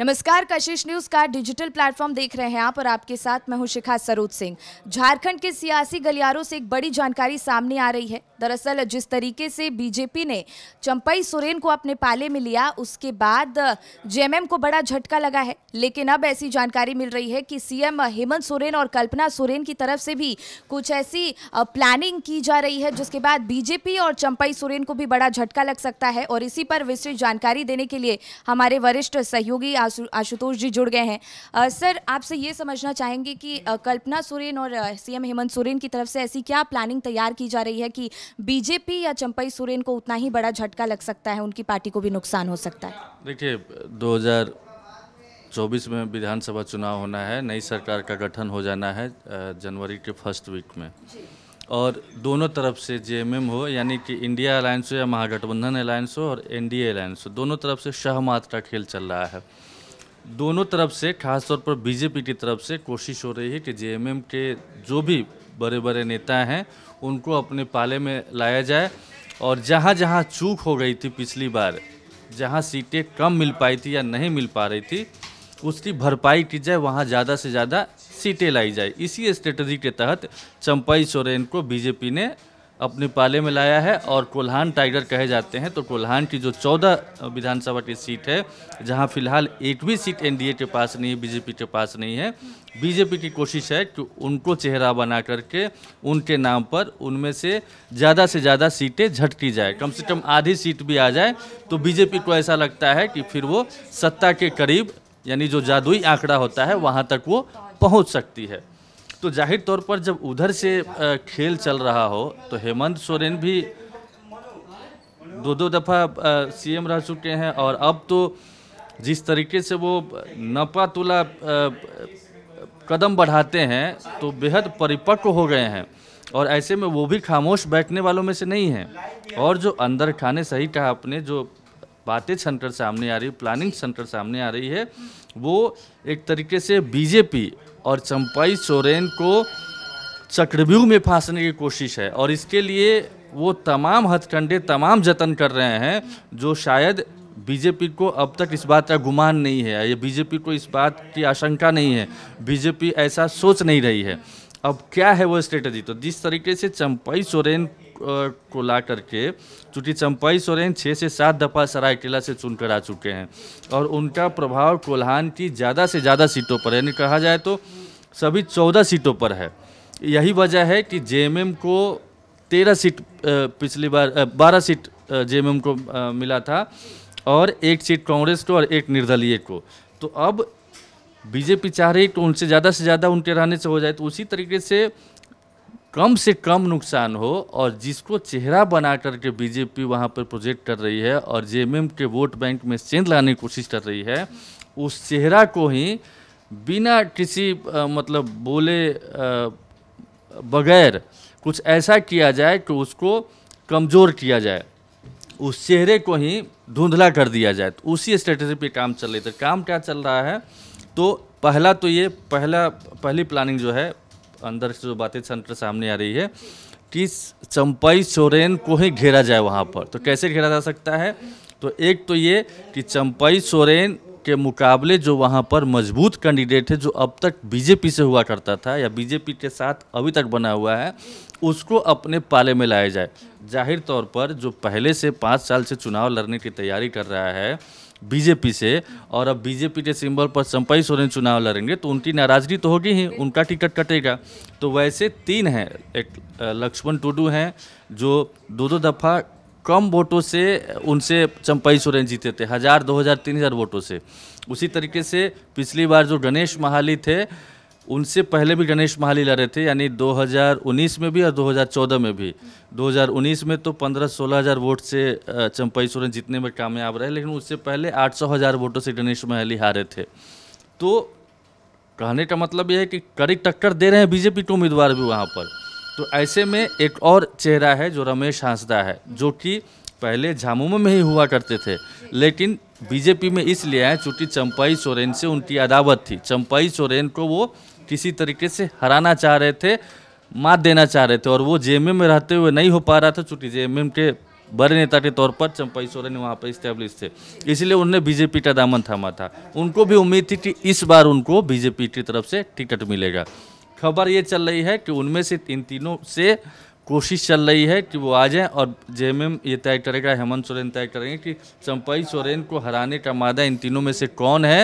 नमस्कार कशिश न्यूज का डिजिटल प्लेटफॉर्म देख रहे हैं आप और आपके साथ मैं हूं शिखा सरोज सिंह झारखंड के सियासी गलियारों से एक बड़ी जानकारी सामने आ रही है दरअसल जिस तरीके से बीजेपी ने चंपई सोरेन को अपने पाले में लिया उसके बाद जेएमएम को बड़ा झटका लगा है लेकिन अब ऐसी जानकारी मिल रही है कि सीएम हेमंत सोरेन और कल्पना सोरेन की तरफ से भी कुछ ऐसी प्लानिंग की जा रही है जिसके बाद बीजेपी और चंपई सोरेन को भी बड़ा झटका लग सकता है और इसी पर विस्तृत जानकारी देने के लिए हमारे वरिष्ठ सहयोगी आशुतोष जी जुड़ गए हैं सर आपसे ये समझना चाहेंगे कि कल्पना सोरेन और सीएम हेमंत सोरेन की तरफ से ऐसी क्या प्लानिंग तैयार की जा रही है कि बीजेपी या चंपई सोरेन को उतना ही बड़ा झटका लग सकता है उनकी पार्टी को भी नुकसान हो सकता है देखिए 2024 में विधानसभा चुनाव होना है नई सरकार का गठन हो जाना है जनवरी के फर्स्ट वीक में और दोनों तरफ से जे हो यानी कि इंडिया अलायंस हो या महागठबंधन अलायंस हो और एनडीए अलायंस हो दोनों तरफ से शहमात का खेल चल रहा है दोनों तरफ से खासतौर पर बीजेपी की तरफ से कोशिश हो रही है कि जेएमएम के जो भी बड़े बड़े नेता हैं उनको अपने पाले में लाया जाए और जहाँ जहाँ चूक हो गई थी पिछली बार जहाँ सीटें कम मिल पाई थी या नहीं मिल पा रही थी उसकी भरपाई की जाए वहाँ ज़्यादा से ज़्यादा सीटें लाई जाए इसी स्ट्रेटजी के तहत चंपाई सोरेन को बीजेपी ने अपने पाले में लाया है और कोल्हान टाइगर कहे जाते हैं तो कोल्हान की जो चौदह विधानसभा की सीट है जहां फिलहाल एक भी सीट एनडीए के पास नहीं है बीजेपी के पास नहीं है बीजेपी की कोशिश है कि उनको चेहरा बना करके उनके नाम पर उनमें से ज़्यादा से ज़्यादा सीटें झटकी जाए कम से कम आधी सीट भी आ जाए तो बीजेपी को ऐसा लगता है कि फिर वो सत्ता के करीब यानी जो जादुई आंकड़ा होता है वहाँ तक वो पहुँच सकती है तो जाहिर तौर पर जब उधर से खेल चल रहा हो तो हेमंत सोरेन भी दो दो दफ़ा सीएम रह चुके हैं और अब तो जिस तरीके से वो नपा तुला कदम बढ़ाते हैं तो बेहद परिपक्व हो गए हैं और ऐसे में वो भी खामोश बैठने वालों में से नहीं हैं और जो अंदर खाने सही कहा आपने जो बातें छनकर सामने आ रही प्लानिंग छनकर सामने आ रही है वो एक तरीके से बीजेपी और चंपाई सोरेन को चक्रव्यूह में फांसने की कोशिश है और इसके लिए वो तमाम हथकंडे तमाम जतन कर रहे हैं जो शायद बीजेपी को अब तक इस बात का गुमान नहीं है या बीजेपी को इस बात की आशंका नहीं है बीजेपी ऐसा सोच नहीं रही है अब क्या है वो स्ट्रेटजी तो जिस तरीके से चंपाई सोरेन को ला करके चूँकि चंपई सोरेन छः से सात दफ़ा सरायकेला से चुनकर आ चुके हैं और उनका प्रभाव कोल्हान की ज़्यादा से ज़्यादा सीटों पर यानी कहा जाए तो सभी चौदह सीटों पर है यही वजह है कि जेएमएम को तेरह सीट पिछली बार बारह सीट जेएमएम को मिला था और एक सीट कांग्रेस को और एक निर्दलीय को तो अब बीजेपी चाह रही है कि उनसे ज़्यादा से ज़्यादा उनके रहने से हो जाए तो उसी तरीके से कम से कम नुकसान हो और जिसको चेहरा बना करके बीजेपी वहाँ पर प्रोजेक्ट कर रही है और जे के वोट बैंक में चेंज लाने की कोशिश कर रही है उस चेहरा को ही बिना किसी आ, मतलब बोले बगैर कुछ ऐसा किया जाए कि उसको कमज़ोर किया जाए उस चेहरे को ही धुंधला कर दिया जाए तो उसी स्ट्रेटजी पे काम चल रही तो काम क्या चल रहा है तो पहला तो ये पहला पहली प्लानिंग जो है अंदर से जो बातें सेंटर सामने आ रही है कि चंपाई सोरेन को ही घेरा जाए वहाँ पर तो कैसे घेरा जा सकता है तो एक तो ये कि चंपाई सोरेन के मुकाबले जो वहाँ पर मजबूत कैंडिडेट है जो अब तक बीजेपी से हुआ करता था या बीजेपी के साथ अभी तक बना हुआ है उसको अपने पाले में लाया जाए जाहिर तौर पर जो पहले से पाँच साल से चुनाव लड़ने की तैयारी कर रहा है बीजेपी से और अब बीजेपी के सिंबल पर चंपाई सोरेन चुनाव लड़ेंगे तो उनकी नाराज़गी तो होगी ही उनका टिकट कटेगा तो वैसे तीन हैं एक लक्ष्मण टुडू हैं जो दो दो दफ़ा कम वोटों से उनसे चंपाई सोरेन जीते थे हज़ार दो हज़ार तीन हज़ार वोटों से उसी तरीके से पिछली बार जो गणेश महाली थे उनसे पहले भी गणेश महाली लड़े थे यानी 2019 में भी और 2014 में भी 2019 में तो 15 सोलह हज़ार वोट से चंपई सोरेन जीतने में कामयाब रहे लेकिन उससे पहले आठ सौ हज़ार वोटों से गणेश महाली हारे थे तो कहने का मतलब यह है कि कड़ी टक्कर दे रहे हैं बीजेपी के उम्मीदवार भी वहाँ पर तो ऐसे में एक और चेहरा है जो रमेश हांसदा है जो कि पहले झामुमो में ही हुआ करते थे लेकिन बीजेपी में इसलिए आए चूँकि चंपाई सोरेन से उनकी अदावत थी चंपाई सोरेन को वो किसी तरीके से हराना चाह रहे थे मात देना चाह रहे थे और वो जे में रहते हुए नहीं हो पा रहा था चूँकि जे के बड़े नेता के तौर पर चंपाई सोरेन वहाँ पर इस्टेब्लिश थे इसलिए उनने बीजेपी का दामन थामा था उनको भी उम्मीद थी कि इस बार उनको बीजेपी की तरफ से टिकट मिलेगा खबर ये चल रही है कि उनमें से इन तीनों से कोशिश चल रही है कि वो आ जाएं और एम ये तय करेगा हेमंत सोरेन तय करेंगे कि चंपई सोरेन को हराने का मादा इन तीनों में से कौन है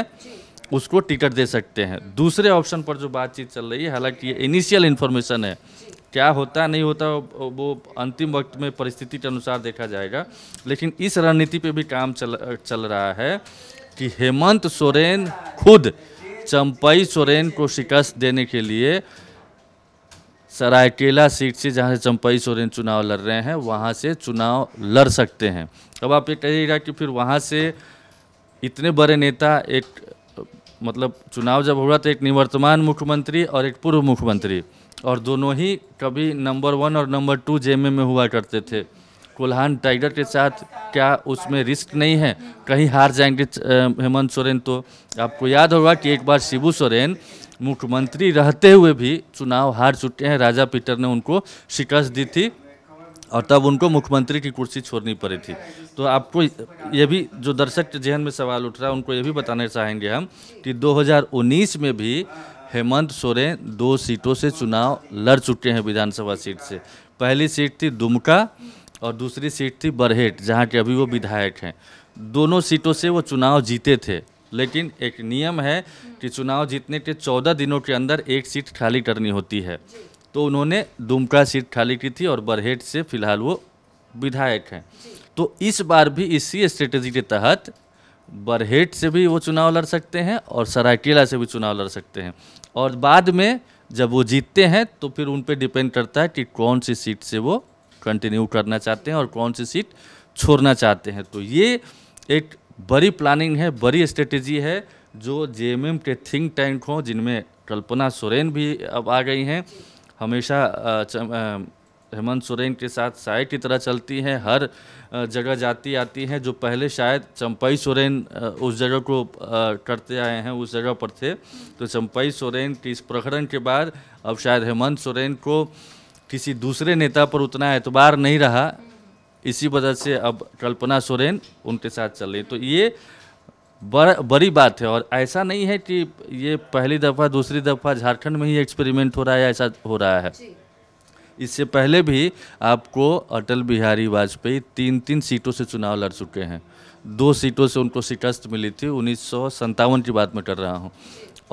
उसको टिकट दे सकते हैं दूसरे ऑप्शन पर जो बातचीत चल रही है हालांकि ये इनिशियल इन्फॉर्मेशन है क्या होता नहीं होता वो अंतिम वक्त में परिस्थिति के अनुसार देखा जाएगा लेकिन इस रणनीति पे भी काम चल चल रहा है कि हेमंत सोरेन खुद चंपई सोरेन को शिकस्त देने के लिए सरायकेला सीट से जहाँ से चंपई सोरेन चुनाव लड़ रहे हैं वहाँ से चुनाव लड़ सकते हैं अब आप ये कहिएगा कि फिर वहाँ से इतने बड़े नेता एक मतलब चुनाव जब हुआ तो एक निवर्तमान मुख्यमंत्री और एक पूर्व मुख्यमंत्री और दोनों ही कभी नंबर वन और नंबर टू जे में हुआ करते थे कोल्हान टाइगर के साथ क्या उसमें रिस्क नहीं है कहीं हार जाएंगे हेमंत सोरेन तो आपको याद होगा कि एक बार शिबू सोरेन मुख्यमंत्री रहते हुए भी चुनाव हार चुके हैं राजा पीटर ने उनको शिकस्त दी थी और तब उनको मुख्यमंत्री की कुर्सी छोड़नी पड़ी थी तो आपको ये भी जो दर्शक के जहन में सवाल उठ रहा है उनको ये भी बताना चाहेंगे हम कि 2019 में भी हेमंत सोरेन दो सीटों से चुनाव लड़ चुके हैं विधानसभा सीट से पहली सीट थी दुमका और दूसरी सीट थी बरहेट जहाँ के अभी वो विधायक हैं दोनों सीटों से वो चुनाव जीते थे लेकिन एक नियम है कि चुनाव जीतने के चौदह दिनों के अंदर एक सीट खाली करनी होती है तो उन्होंने दुमका सीट खाली की थी और बरहेट से फिलहाल वो विधायक हैं तो इस बार भी इसी स्ट्रेटजी के तहत बरहेट से भी वो चुनाव लड़ सकते हैं और सरायकेला से भी चुनाव लड़ सकते हैं और बाद में जब वो जीतते हैं तो फिर उन पर डिपेंड करता है कि कौन सी सीट से वो कंटिन्यू करना चाहते हैं और कौन सी सीट छोड़ना चाहते हैं तो ये एक बड़ी प्लानिंग है बड़ी स्ट्रेटजी है जो जे के थिंक टैंक हों जिनमें कल्पना सोरेन भी अब आ गई हैं हमेशा हेमंत सोरेन के साथ साय की तरह चलती हैं हर जगह जाती आती हैं जो पहले शायद चंपई सोरेन उस जगह को करते आए हैं उस जगह पर थे तो चंपई सोरेन के इस प्रकरण के बाद अब शायद हेमंत सोरेन को किसी दूसरे नेता पर उतना एतबार नहीं रहा इसी वजह से अब कल्पना सोरेन उनके साथ चल रही तो ये बर, बड़ी बात है और ऐसा नहीं है कि ये पहली दफ़ा दूसरी दफ़ा झारखंड में ही एक्सपेरिमेंट हो रहा है ऐसा हो रहा है इससे पहले भी आपको अटल बिहारी वाजपेयी तीन तीन सीटों से चुनाव लड़ चुके हैं दो सीटों से उनको शिकस्त मिली थी उन्नीस की बात में कर रहा हूँ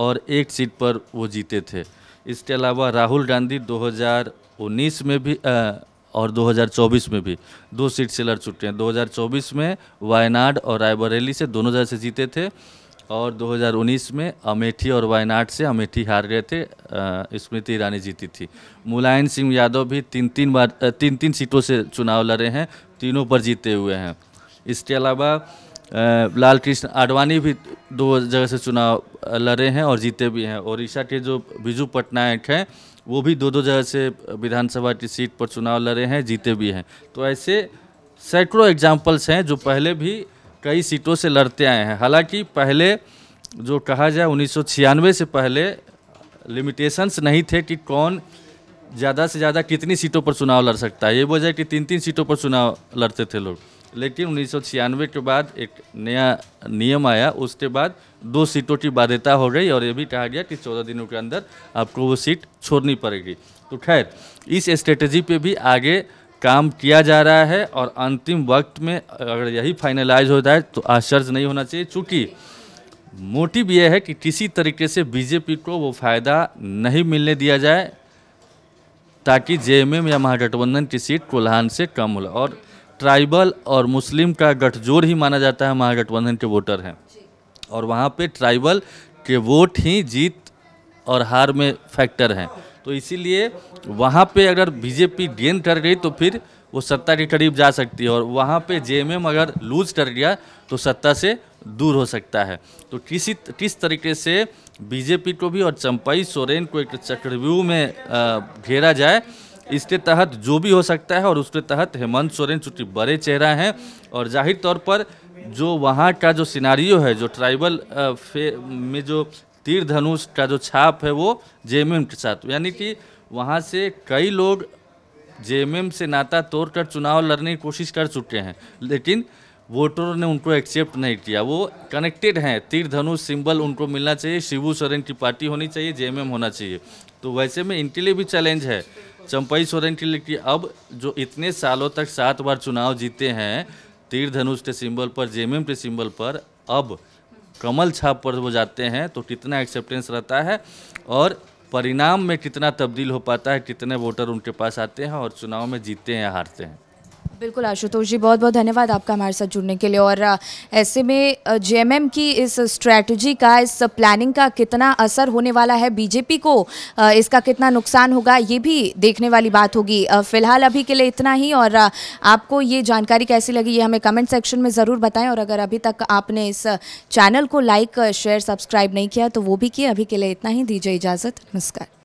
और एक सीट पर वो जीते थे इसके अलावा राहुल गांधी 2019 में भी आ, और 2024 में भी दो सीट से लड़ चुके हैं 2024 में वायनाड और रायबरेली से दोनों जगह से जीते थे और 2019 में अमेठी और वायनाड से अमेठी हार गए थे स्मृति ईरानी जीती थी मुलायम सिंह यादव भी तीन तीन बार तीन तीन सीटों से चुनाव लड़े हैं तीनों पर जीते हुए हैं इसके अलावा लाल कृष्ण आडवाणी भी दो जगह से चुनाव लड़े हैं और जीते भी हैं ओडिशा के जो बिजू पटनायक हैं वो भी दो दो जगह से विधानसभा की सीट पर चुनाव लड़े हैं जीते भी हैं तो ऐसे सैकड़ों एग्जाम्पल्स हैं जो पहले भी कई सीटों से लड़ते आए हैं हालांकि पहले जो कहा जाए उन्नीस से पहले लिमिटेशंस नहीं थे कि कौन ज़्यादा से ज़्यादा कितनी सीटों पर चुनाव लड़ सकता है ये वजह कि तीन तीन सीटों पर चुनाव लड़ते थे लोग लेकिन उन्नीस के बाद एक नया नियम आया उसके बाद दो सीटों की बाध्यता हो गई और ये भी कहा गया कि चौदह दिनों के अंदर आपको वो सीट छोड़नी पड़ेगी तो खैर इस स्ट्रेटजी पे भी आगे काम किया जा रहा है और अंतिम वक्त में अगर यही फाइनलाइज हो जाए तो आश्चर्य नहीं होना चाहिए चूँकि मोटिव यह है कि किसी तरीके से बीजेपी को वो फ़ायदा नहीं मिलने दिया जाए ताकि जे या महागठबंधन की सीट कोल्हान से कम हो और ट्राइबल और मुस्लिम का गठजोड़ ही माना जाता है महागठबंधन के वोटर हैं और वहाँ पे ट्राइबल के वोट ही जीत और हार में फैक्टर हैं तो इसीलिए वहाँ पे अगर बीजेपी गेन कर गई तो फिर वो सत्ता के करीब जा सकती है और वहाँ पे जेएमएम अगर लूज कर गया तो सत्ता से दूर हो सकता है तो किसी किस तरीके से बीजेपी को भी और चंपाई सोरेन को एक चक्रव्यूह में घेरा जाए इसके तहत जो भी हो सकता है और उसके तहत हेमंत सोरेन चूंकि बड़े चेहरा हैं और जाहिर तौर पर जो वहाँ का जो सिनारियो है जो ट्राइबल में जो तीर धनुष का जो छाप है वो एम के साथ यानी कि वहाँ से कई लोग जे से नाता तोड़कर चुनाव लड़ने की कोशिश कर चुके हैं लेकिन वोटरों ने उनको एक्सेप्ट नहीं किया वो कनेक्टेड हैं तीर धनुष सिंबल उनको मिलना चाहिए शिवू सोरेन की पार्टी होनी चाहिए जे होना चाहिए तो वैसे में इनके लिए भी चैलेंज है चंपई सोरेन के लिए कि अब जो इतने सालों तक सात बार चुनाव जीते हैं तीर धनुष के सिंबल पर जेएमएम के सिंबल पर अब कमल छाप पर वो जाते हैं तो कितना एक्सेप्टेंस रहता है और परिणाम में कितना तब्दील हो पाता है कितने वोटर उनके पास आते हैं और चुनाव में जीते हैं या हारते हैं बिल्कुल आशुतोष जी बहुत बहुत धन्यवाद आपका हमारे साथ जुड़ने के लिए और ऐसे में जेएमएम की इस स्ट्रेटजी का इस प्लानिंग का कितना असर होने वाला है बीजेपी को इसका कितना नुकसान होगा ये भी देखने वाली बात होगी फिलहाल अभी के लिए इतना ही और आपको ये जानकारी कैसी लगी ये हमें कमेंट सेक्शन में ज़रूर बताएं और अगर अभी तक आपने इस चैनल को लाइक शेयर सब्सक्राइब नहीं किया तो वो भी किए अभी के लिए इतना ही दीजिए इजाज़त नमस्कार